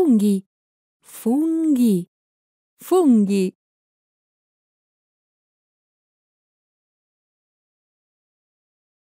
funghi, funghi, funghi.